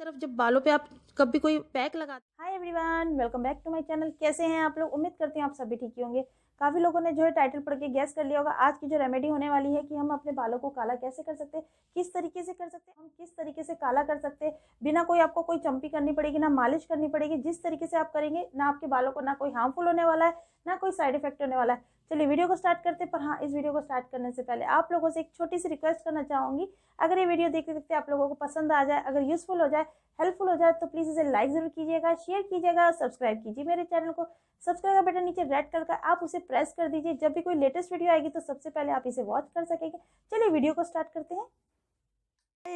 तरफ जब बालों पे आप कभी कोई पैक लगा hi everyone welcome back to my channel कैसे हैं आप लोग उम्मीद करते हैं आप सभी ठीक ही होंगे काफ़ी लोगों ने जो है टाइटल पढ़ के गैस कर लिया होगा आज की जो रेमेडी होने वाली है कि हम अपने बालों को काला कैसे कर सकते हैं किस तरीके से कर सकते हैं हम किस तरीके से काला कर सकते हैं बिना कोई आपको कोई चंपी करनी पड़ेगी ना मालिश करनी पड़ेगी जिस तरीके से आप करेंगे ना आपके बालों को ना कोई हार्मफुल होने वाला है ना कोई साइड इफेक्ट होने वाला है चलिए वीडियो को स्टार्ट करते हैं पर हाँ इस वीडियो को स्टार्ट करने से पहले आप लोगों से एक छोटी सी रिक्वेस्ट करना चाहूँगी अगर ये वीडियो देखते देखते आप लोगों को पसंद आ जाए अगर यूज़फुल हो जाए हेल्पफुल हो जाए तो प्लीज़ इसे लाइक ज़रूर कीजिएगा शेयर कीजिएगा सब्सक्राइब कीजिए मेरे चैनल को सब्सक्राइब का बटन नीचे रेड कलर का आप उसे प्रेस कर दीजिए जब भी कोई लेटेस्ट वीडियो आएगी तो सबसे पहले आप इसे वॉच कर सकेंगे चलिए वीडियो को स्टार्ट करते हैं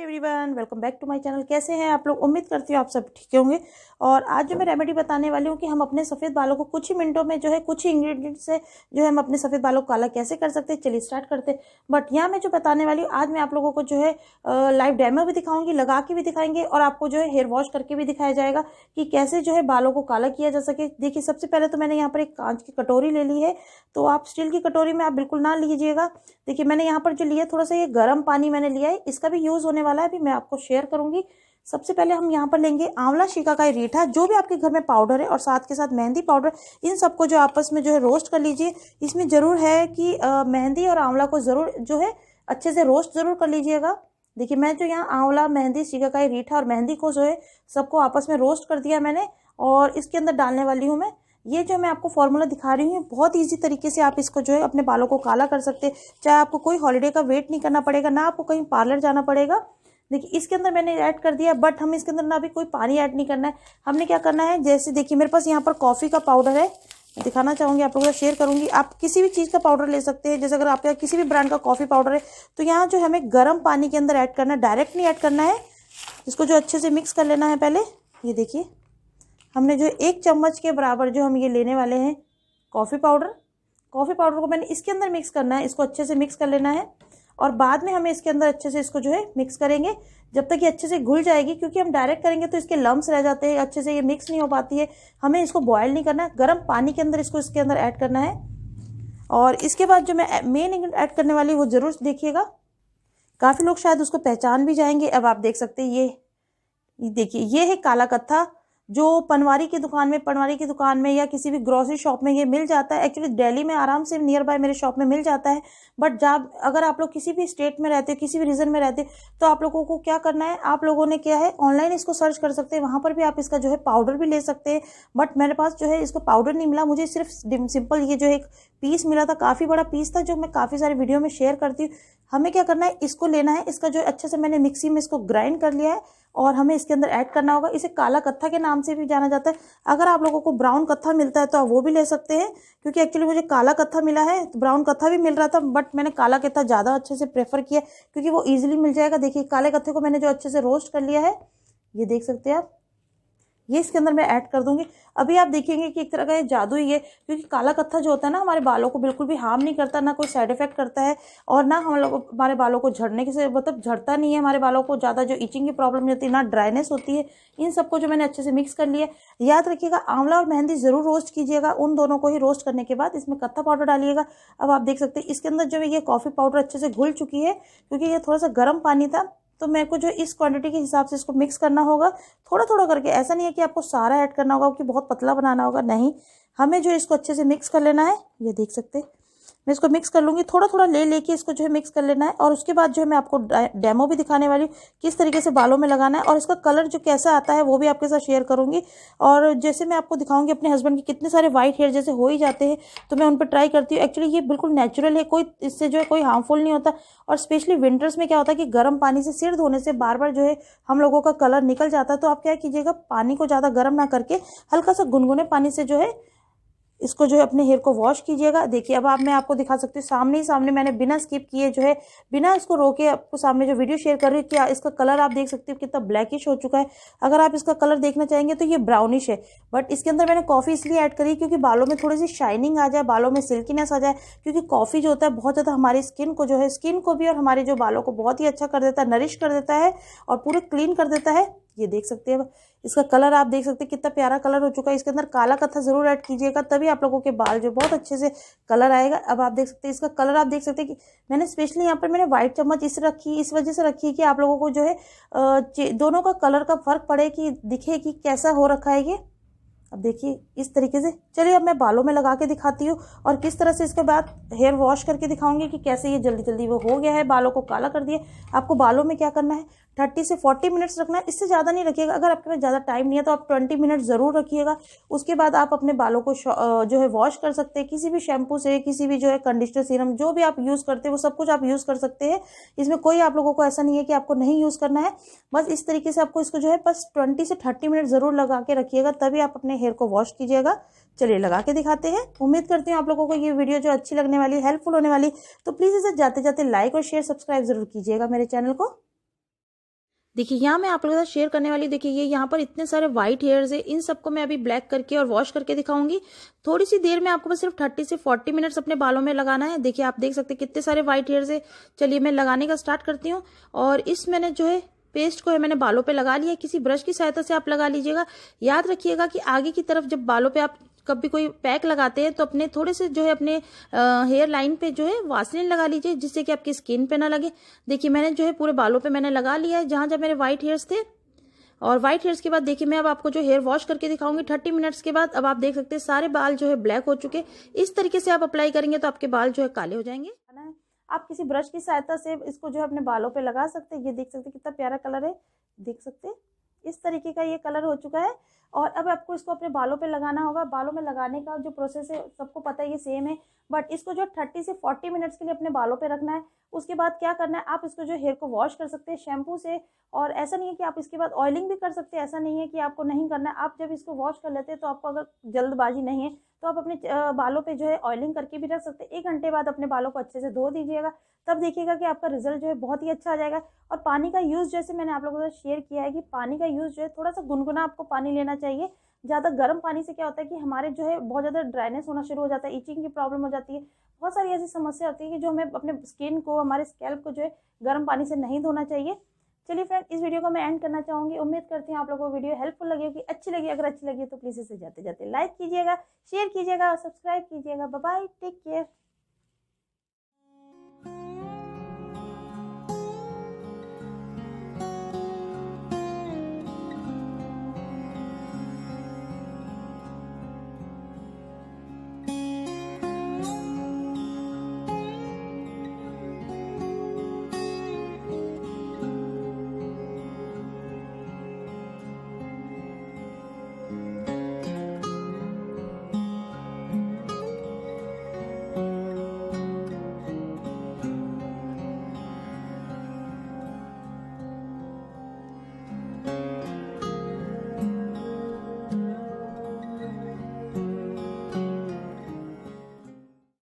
everyone welcome back to my channel कैसे हैं आप लोग उम्मीद करती हूँ आप सब ठीक होंगे और आज जो मैं रेमेडी बताने वाली हूँ कि हम अपने सफ़ेद बालों को कुछ ही मिनटों में जो है कुछ ही इंग्रेडिएंट से जो है हम अपने सफ़ेद बालों को काला कैसे कर सकते हैं चलिए स्टार्ट करते हैं बट यहाँ मैं जो बताने वाली हूँ आज मैं आप लोगों को जो है लाइव डैमो भी दिखाऊंगी लगा के भी दिखाएंगे और आपको जो है हेयर वॉश करके भी दिखाया जाएगा कि कैसे जो है बालों को काला किया जा सके देखिए सबसे पहले तो मैंने यहाँ पर एक कांच की कटोरी ले ली है तो आप स्टील की कटोरी में आप बिल्कुल ना लीजिएगा देखिए मैंने यहाँ पर जो लिया थोड़ा सा ये गर्म पानी मैंने लिया है इसका भी यूज़ होने वाला है अभी मैं आपको शेयर करूंगी सबसे पहले हम यहाँ पर लेंगे आंवला शिका शिकाकाई रीठा जो भी आपके घर में पाउडर है और साथ के साथ मेहंदी पाउडर इन सबको जो आपस में जो है रोस्ट कर लीजिए इसमें ज़रूर है कि मेहंदी और आंवला को ज़रूर जो है अच्छे से रोस्ट ज़रूर कर लीजिएगा देखिए मैं जो यहाँ आंवला मेहंदी शिकाकाई रीठा और मेहंदी को जो है सबको आपस में रोस्ट कर दिया मैंने और इसके अंदर डालने वाली हूँ मैं ये जो मैं आपको फॉर्मूला दिखा रही हूँ बहुत ईजी तरीके से आप इसको जो है अपने बालों को काला कर सकते हैं चाहे आपको कोई हॉलीडे का वेट नहीं करना पड़ेगा ना आपको कहीं पार्लर जाना पड़ेगा देखिए इसके अंदर मैंने ऐड कर दिया बट हम इसके अंदर ना अभी कोई पानी ऐड नहीं करना है हमने क्या करना है जैसे देखिए मेरे पास यहाँ पर कॉफ़ी का पाउडर है दिखाना चाहूँगी आप लोगों को शेयर करूँगी आप किसी भी चीज़ का पाउडर ले सकते हैं जैसे अगर आपके किसी भी ब्रांड का कॉफ़ी पाउडर है तो यहाँ जो हमें गर्म पानी के अंदर ऐड करना है डायरेक्ट नहीं ऐड करना है इसको जो अच्छे से मिक्स कर लेना है पहले ये देखिए हमने जो एक चम्मच के बराबर जो हम ये लेने वाले हैं कॉफ़ी पाउडर कॉफ़ी पाउडर को मैंने इसके अंदर मिक्स करना है इसको अच्छे से मिक्स कर लेना है और बाद में हमें इसके अंदर अच्छे से इसको जो है मिक्स करेंगे जब तक ये अच्छे से घुल जाएगी क्योंकि हम डायरेक्ट करेंगे तो इसके लम्स रह जाते हैं अच्छे से ये मिक्स नहीं हो पाती है हमें इसको बॉयल नहीं करना है गर्म पानी के अंदर इसको इसके अंदर ऐड करना है और इसके बाद जो मैं मेन ऐड करने वाली वो ज़रूर देखिएगा काफ़ी लोग शायद उसको पहचान भी जाएंगे अब आप देख सकते हैं ये देखिए ये है काला कत्था जो पनवारी की दुकान में पनवारी की दुकान में या किसी भी ग्रॉसरी शॉप में ये मिल जाता है एक्चुअली दिल्ली में आराम से नियर बाय मेरे शॉप में मिल जाता है बट जब अगर आप लोग किसी भी स्टेट में रहते हो किसी भी रीजन में रहते हो तो आप लोगों को क्या करना है आप लोगों ने क्या है ऑनलाइन इसको सर्च कर सकते हैं वहाँ पर भी आप इसका जो है पाउडर भी ले सकते हैं बट मेरे पास जो है इसको पाउडर नहीं मिला मुझे सिर्फ सिंपल ये जो एक पीस मिला था काफ़ी बड़ा पीस था जो मैं काफ़ी सारे वीडियो में शेयर करती हूँ हमें क्या करना है इसको लेना है इसका जो अच्छे से मैंने मिक्सी में इसको ग्राइंड कर लिया है और हमें इसके अंदर ऐड करना होगा इसे काला कत्था के नाम से भी जाना जाता है अगर आप लोगों को ब्राउन कत्था मिलता है तो आप वो भी ले सकते हैं क्योंकि एक्चुअली मुझे काला कत्था मिला है तो ब्राउन कत्था भी मिल रहा था बट मैंने काला कत्था ज़्यादा अच्छे से प्रेफर किया क्योंकि वो ईजिली मिल जाएगा देखिए काले कत्थे को मैंने जो अच्छे से रोस्ट कर लिया है ये देख सकते हैं आप ये इसके अंदर मैं ऐड कर दूंगी अभी आप देखेंगे कि एक तरह का ये जादू ही है क्योंकि काला कत्था जो होता है ना हमारे बालों को बिल्कुल भी हार्म नहीं करता ना कोई साइड इफेक्ट करता है और ना हम लोग हमारे बालों को झड़ने की से मतलब झड़ता नहीं है हमारे बालों को ज़्यादा जो इचिंग की प्रॉब्लम होती है ना ड्राइनेस होती है इन सबको जो मैंने अच्छे से मिक्स कर लिया याद रखिएगा आंवला और मेहंदी ज़रूर रोस्ट कीजिएगा उन दोनों को ही रोस्ट करने के बाद इसमें कत्था पाउडर डालिएगा अब आप देख सकते हैं इसके अंदर जो ये कॉफ़ी पाउडर अच्छे से घुल चुकी है क्योंकि ये थोड़ा सा गर्म पानी था तो मेरे को जो इस क्वांटिटी के हिसाब से इसको मिक्स करना होगा थोड़ा थोड़ा करके ऐसा नहीं है कि आपको सारा ऐड करना होगा कि बहुत पतला बनाना होगा नहीं हमें जो इसको अच्छे से मिक्स कर लेना है ये देख सकते हैं मैं इसको मिक्स कर लूँगी थोड़ा थोड़ा ले लेके इसको जो है मिक्स कर लेना है और उसके बाद जो है मैं आपको डेमो भी दिखाने वाली हूँ किस तरीके से बालों में लगाना है और इसका कलर जो कैसा आता है वो भी आपके साथ शेयर करूँगी और जैसे मैं आपको दिखाऊँगी अपने हस्बैंड के कितने सारे वाइट हेयर जैसे हो ही जाते हैं तो मैं उन पर ट्राई करती हूँ एक्चुअली ये बिल्कुल नेचुरल है कोई इससे जो है कोई हार्मफुल नहीं होता और स्पेशली विंटर्स में क्या होता है कि गर्म पानी से सिर धोने से बार बार जो है हम लोगों का कलर निकल जाता है तो आप क्या कीजिएगा पानी को ज़्यादा गर्म ना करके हल्का सा गुनगुने पानी से जो है इसको जो है अपने हेयर को वॉश कीजिएगा देखिए अब आप मैं आपको दिखा सकती हूँ सामने ही सामने मैंने बिना स्किप किए जो है बिना इसको रोके आपको सामने जो वीडियो शेयर कर रही हूँ इसका कलर आप देख सकते हो कितना ब्लैकिश हो चुका है अगर आप इसका कलर देखना चाहेंगे तो ये ब्राउनिश है बट इसके अंदर मैंने कॉफ़ी इसलिए ऐड करी क्योंकि बालों में थोड़ी सी शाइनिंग आ जाए बालों में सिल्कीनेस आ जाए क्योंकि कॉफ़ी जो होता है बहुत ज़्यादा हमारी स्किन को जो है स्किन को भी और हमारे जो बालों को बहुत ही अच्छा कर देता है नरिश कर देता है और पूरे क्लीन कर देता है ये देख सकते हैं इसका कलर आप देख सकते हैं कितना प्यारा कलर हो चुका है इसके अंदर काला कत्था ज़रूर ऐड कीजिएगा तभी आप लोगों के बाल जो बहुत अच्छे से कलर आएगा अब आप देख सकते हैं इसका कलर आप देख सकते हैं कि मैंने स्पेशली यहाँ पर मैंने व्हाइट चम्मच इस रखी इस वजह से रखी है कि आप लोगों को जो है दोनों का कलर का फ़र्क पड़े कि दिखे कि कैसा हो रखा है ये अब देखिए इस तरीके से चलिए अब मैं बालों में लगा के दिखाती हूँ और किस तरह से इसके बाद हेयर वॉश करके दिखाऊंगी कि कैसे ये जल्दी जल्दी वो हो गया है बालों को काला कर दिया आपको बालों में क्या करना है थर्टी से फोर्टी मिनट्स रखना है इससे ज़्यादा नहीं रखिएगा अगर आपके पास ज़्यादा टाइम नहीं है तो आप ट्वेंटी मिनट ज़रूर रखिएगा उसके बाद आप अपने बालों को जो है वॉश कर सकते हैं किसी भी शैम्पू से किसी भी जो है कंडीशनर सीरम जो भी आप यूज़ करते हैं वो सब कुछ आप यूज़ कर सकते हैं इसमें कोई आप लोगों को ऐसा नहीं है कि आपको नहीं यूज़ करना है बस इस तरीके से आपको इसको जो है बस ट्वेंटी से थर्टी मिनट ज़रूर लगा के रखिएगा तभी आप अपने हेयर को वॉश कीजिएगा चलिए लगा के दिखाते हैं उम्मीद करती हूँ आप लोगों को ये वीडियो जो अच्छी लगने वाली हेल्पफुल होने वाली तो प्लीज़ इसे जाते जाते लाइक और शेयर सब्सक्राइब जरूर कीजिएगा मेरे चैनल को देखिए यहाँ मैं आप लोगों के साथ शेयर करने वाली देखिए ये यहाँ पर इतने सारे व्हाइट हेयर्स है इन सबको मैं अभी ब्लैक करके और वॉश करके दिखाऊंगी थोड़ी सी देर में आपको बस सिर्फ थर्टी से फोर्टी मिनट्स अपने बालों में लगाना है देखिए आप देख सकते हैं कितने सारे व्हाइट हेयर्स है चलिए मैं लगाने का स्टार्ट करती हूँ और इस मैंने जो है पेस्ट को है मैंने बालों पे लगा लिया किसी ब्रश की सहायता से आप लगा लीजिएगा याद रखिएगा कि आगे की तरफ जब बालों पे आप कभी भी कोई पैक लगाते हैं तो अपने थोड़े से जो है अपने हेयर लाइन पे जो है वासलिन लगा लीजिए जिससे कि आपकी स्किन पे ना लगे देखिए मैंने जो है पूरे बालों पे मैंने लगा लिया है जहाँ जहाँ मेरे व्हाइट हेयर्स थे और व्हाइट हेयर्स के बाद देखिए मैं अब आपको जो हेयर वॉश करके दिखाऊंगी थर्टी मिनट्स के बाद अब आप देख सकते हैं सारे बाल जो है ब्लैक हो चुके इस तरीके से आप अप्लाई करेंगे तो आपके बाल जो है काले हो जाएंगे आप किसी ब्रश की सहायता से इसको जो है अपने बालों पर लगा सकते हैं ये देख सकते कितना प्यारा कलर है देख सकते हैं इस तरीके का ये कलर हो चुका है और अब आपको इसको अपने बालों पे लगाना होगा बालों में लगाने का जो प्रोसेस है सबको पता है ये सेम है बट इसको जो थर्टी से फोर्टी मिनट्स के लिए अपने बालों पे रखना है उसके बाद क्या करना है आप इसको जो हेयर को वॉश कर सकते हैं शैम्पू से और ऐसा नहीं है कि आप इसके बाद ऑयलिंग भी कर सकते हैं ऐसा नहीं है कि आपको नहीं करना है आप जब इसको वॉश कर लेते हैं तो आपको अगर जल्दबाजी नहीं है तो आप अपने बालों पे जो है ऑयलिंग करके भी रख सकते हैं एक घंटे बाद अपने बालों को अच्छे से धो दीजिएगा तब देखिएगा कि आपका रिजल्ट जो है बहुत ही अच्छा आ जाएगा और पानी का यूज़ जैसे मैंने आप लोगों से शेयर किया है कि पानी का यूज़ जो है थोड़ा सा गुनगुना आपको पानी लेना चाहिए ज़्यादा गर्म पानी से क्या होता है कि हमारे जो है बहुत ज़्यादा ड्राइनेस होना शुरू हो जाता है ईचिंग की प्रॉब्लम हो जाती है बहुत सारी ऐसी समस्या होती है कि जो हमें अपने स्किन को हमारे स्कैल्प को जो है गर्म पानी से नहीं धोना चाहिए चलिए फ्रेंड इस वीडियो को मैं एंड करना चाहूँगी उम्मीद करती हूँ आप लोगों को वीडियो हेल्पफुल लगी होगी अच्छी लगी अगर अच्छी लगी तो प्लीज़ इसे जाते जाते लाइक कीजिएगा शेयर कीजिएगा और सब्सक्राइब कीजिएगा बाय टेक केयर